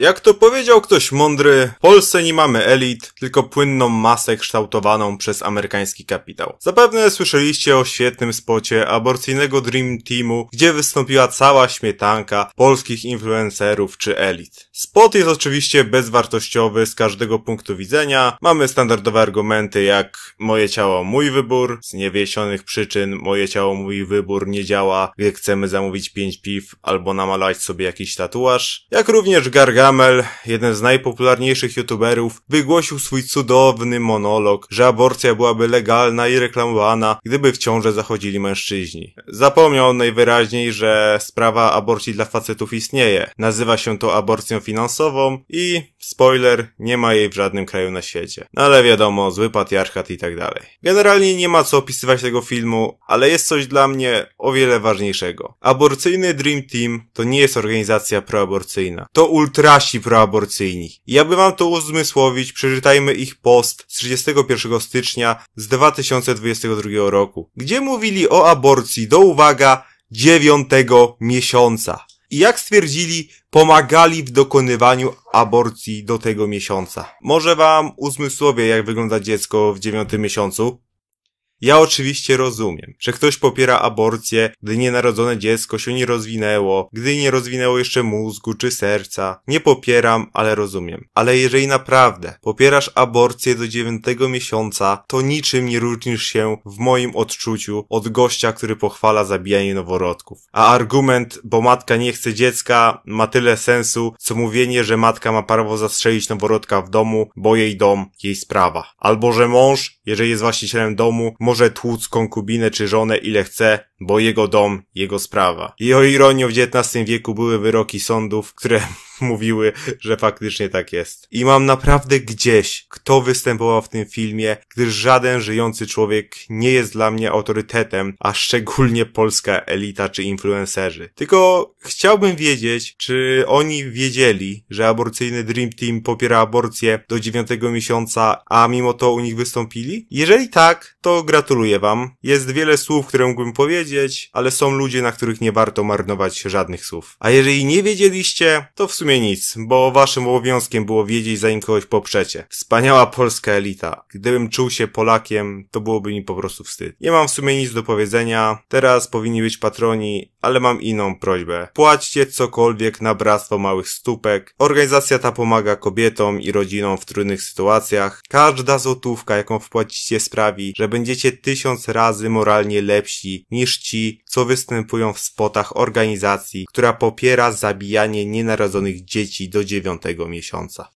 Jak to powiedział ktoś mądry, w Polsce nie mamy elit, tylko płynną masę kształtowaną przez amerykański kapitał. Zapewne słyszeliście o świetnym spocie aborcyjnego Dream Teamu, gdzie wystąpiła cała śmietanka polskich influencerów czy elit. Spot jest oczywiście bezwartościowy z każdego punktu widzenia. Mamy standardowe argumenty jak moje ciało mój wybór, z niewiesionych przyczyn moje ciało mój wybór nie działa, gdy chcemy zamówić pięć piw albo namalać sobie jakiś tatuaż, jak również garganta Duhamel, jeden z najpopularniejszych youtuberów, wygłosił swój cudowny monolog, że aborcja byłaby legalna i reklamowana, gdyby w ciąże zachodzili mężczyźni. Zapomniał najwyraźniej, że sprawa aborcji dla facetów istnieje. Nazywa się to aborcją finansową i Spoiler, nie ma jej w żadnym kraju na świecie. No ale wiadomo, zły patriarchat i tak dalej. Generalnie nie ma co opisywać tego filmu, ale jest coś dla mnie o wiele ważniejszego. Aborcyjny Dream Team to nie jest organizacja proaborcyjna. To ultrasi proaborcyjni. I aby wam to uzmysłowić, przeczytajmy ich post z 31 stycznia z 2022 roku, gdzie mówili o aborcji do, uwaga, dziewiątego miesiąca i jak stwierdzili, pomagali w dokonywaniu aborcji do tego miesiąca. Może wam uzmysłowie, jak wygląda dziecko w dziewiątym miesiącu, ja oczywiście rozumiem, że ktoś popiera aborcję, gdy nienarodzone dziecko się nie rozwinęło, gdy nie rozwinęło jeszcze mózgu czy serca. Nie popieram, ale rozumiem. Ale jeżeli naprawdę popierasz aborcję do dziewiątego miesiąca, to niczym nie różnisz się w moim odczuciu od gościa, który pochwala zabijanie noworodków. A argument, bo matka nie chce dziecka, ma tyle sensu, co mówienie, że matka ma prawo zastrzelić noworodka w domu, bo jej dom, jej sprawa. Albo że mąż, jeżeli jest właścicielem domu, może tłuc konkubinę czy żonę ile chce, bo jego dom, jego sprawa. I o ironii w XIX wieku były wyroki sądów, które mówiły, że faktycznie tak jest. I mam naprawdę gdzieś, kto występował w tym filmie, gdyż żaden żyjący człowiek nie jest dla mnie autorytetem, a szczególnie polska elita czy influencerzy. Tylko chciałbym wiedzieć, czy oni wiedzieli, że aborcyjny Dream Team popiera aborcję do dziewiątego miesiąca, a mimo to u nich wystąpili? Jeżeli tak, to gratuluję wam. Jest wiele słów, które mógłbym powiedzieć, ale są ludzie, na których nie warto marnować żadnych słów. A jeżeli nie wiedzieliście, to w sumie sumie nic, bo waszym obowiązkiem było wiedzieć zanim kogoś poprzecie. Wspaniała polska elita. Gdybym czuł się Polakiem, to byłoby mi po prostu wstyd. Nie mam w sumie nic do powiedzenia, teraz powinni być patroni, ale mam inną prośbę. Płaćcie cokolwiek na Bractwo Małych Stópek. Organizacja ta pomaga kobietom i rodzinom w trudnych sytuacjach. Każda złotówka, jaką wpłacicie sprawi, że będziecie tysiąc razy moralnie lepsi niż ci, co występują w spotach organizacji, która popiera zabijanie nienarodzonych dzieci do dziewiątego miesiąca.